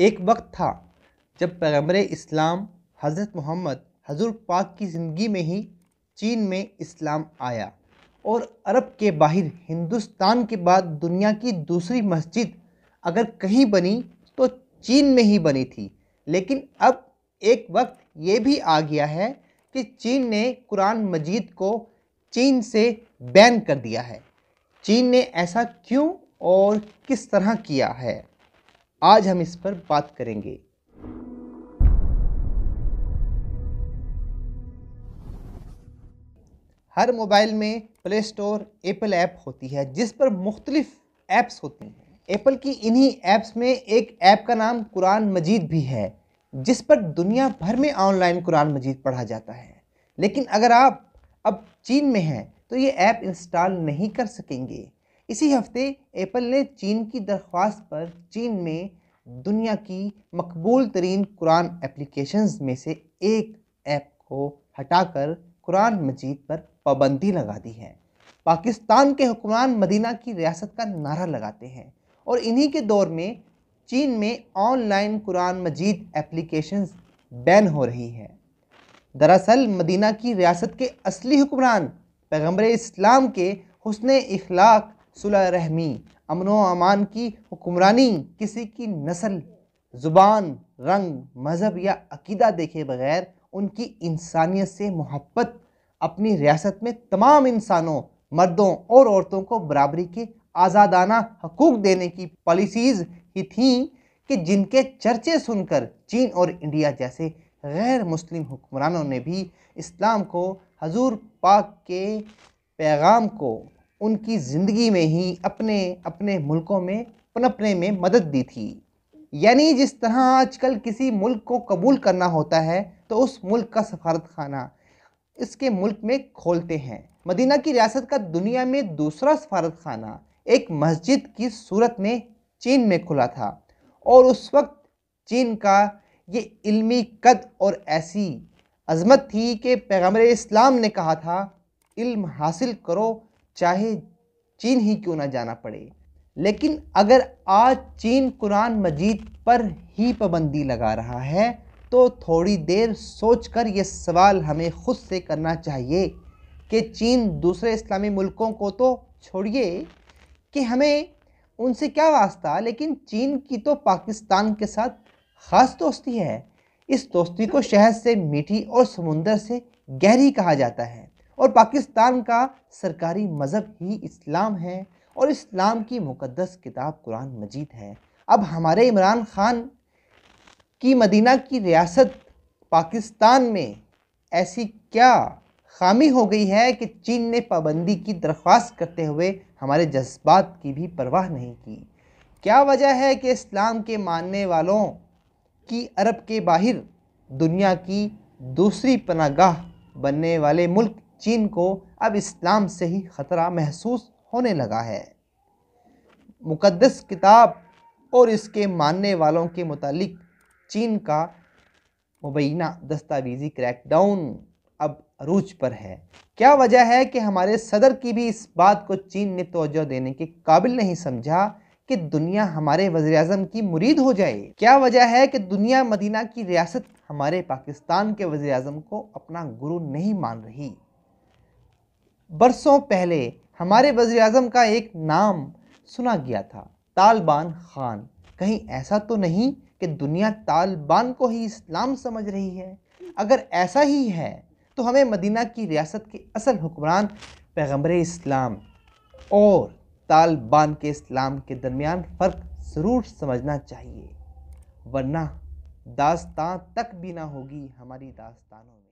एक वक्त था जब पैगम्बर इस्लाम हज़रत मोहम्मद हजूर पाक की ज़िंदगी में ही चीन में इस्लाम आया और अरब के बाहर हिंदुस्तान के बाद दुनिया की दूसरी मस्जिद अगर कहीं बनी तो चीन में ही बनी थी लेकिन अब एक वक्त ये भी आ गया है कि चीन ने कुरान मजीद को चीन से बैन कर दिया है चीन ने ऐसा क्यों और किस तरह किया है आज हम इस पर बात करेंगे हर मोबाइल में प्ले स्टोर एप्पल ऐप होती है जिस पर मुख्तलिफ ऐप्स होती हैं एप्पल की इन्हीं ऐप्स में एक ऐप का नाम कुरान मजीद भी है जिस पर दुनिया भर में ऑनलाइन कुरान मजीद पढ़ा जाता है लेकिन अगर आप अब चीन में हैं तो ये ऐप इंस्टॉल नहीं कर सकेंगे इसी हफ्ते एप्पल ने चीन की दरख्वास्त पर चीन में दुनिया की मकबूल तरीन कुरान एप्लीकेशंस में से एक ऐप को हटाकर कुरान मजीद पर पाबंदी लगा दी है पाकिस्तान के हुक्मरान मदीना की रियासत का नारा लगाते हैं और इन्हीं के दौर में चीन में online Quran Majeed applications ban हो रही है दरअसल मदीना की रियासत के असली हुक्मरान पैगम्बर इस्लाम के हसन इखलाक सुलह रहमी अमन व अमान की हुक्मरानी किसी की नस्ल ज़ुबान रंग मज़हब या अकीदा देखे बगैर उनकी इंसानियत से मोहब्बत अपनी रियासत में तमाम इंसानों मर्दों और औरतों को बराबरी के आज़ादाना हकूक़ देने की पॉलिसीज़ ही थीं कि जिनके चर्चे सुनकर चीन और इंडिया जैसे गैर मुस्लिम हुक्मरानों ने भी इस्लाम को हजूर पाक के पैगाम को उनकी ज़िंदगी में ही अपने अपने मुल्कों में पनपने में मदद दी थी यानी जिस तरह आजकल किसी मुल्क को कबूल करना होता है तो उस मुल्क का सफारत खाना इसके मुल्क में खोलते हैं मदीना की रियासत का दुनिया में दूसरा सफारत खाना एक मस्जिद की सूरत में चीन में खुला था और उस वक्त चीन का ये इल्मी कद और ऐसी अजमत थी कि पैगम्बर इस्लाम ने कहा था इल्म हासिल करो चाहे चीन ही क्यों ना जाना पड़े लेकिन अगर आज चीन कुरान मजीद पर ही पाबंदी लगा रहा है तो थोड़ी देर सोचकर ये सवाल हमें खुद से करना चाहिए कि चीन दूसरे इस्लामी मुल्कों को तो छोड़िए कि हमें उनसे क्या वास्ता लेकिन चीन की तो पाकिस्तान के साथ ख़ास दोस्ती है इस दोस्ती को शहद से मीठी और समुंदर से गहरी कहा जाता है और पाकिस्तान का सरकारी मज़हब ही इस्लाम है और इस्लाम की मुकद्दस किताब कुरान मजीद है अब हमारे इमरान ख़ान की मदीना की रियासत पाकिस्तान में ऐसी क्या खामी हो गई है कि चीन ने पाबंदी की दरख्वास्त करते हुए हमारे जज्बात की भी परवाह नहीं की क्या वजह है कि इस्लाम के मानने वालों की अरब के बाहर दुनिया की दूसरी पनागाह बनने वाले मुल्क चीन को अब इस्लाम से ही ख़तरा महसूस होने लगा है मुकद्दस किताब और इसके मानने वालों के मुतालिक चीन का मुबैना दस्तावेजी क्रैकडाउन अब अरूज पर है क्या वजह है कि हमारे सदर की भी इस बात को चीन ने तोजह देने के काबिल नहीं समझा कि दुनिया हमारे वजे अजम की मुरीद हो जाए क्या वजह है कि दुनिया मदीना की रियासत हमारे पाकिस्तान के वजे अजम को अपना गुरु नहीं मान रही बरसों पहले हमारे वज़ी अजम का एक नाम सुना गया था तालबान खान कहीं ऐसा तो नहीं कि दुनिया तालबान को ही इस्लाम समझ रही है अगर ऐसा ही है तो हमें मदीना की रियासत के असल हुक्मरान पैगम्बर इस्लाम और तालबान के इस्लाम के दरमियान फ़र्क ज़रूर समझना चाहिए वरना दास्तां तक भी ना होगी हमारी दास्तानों में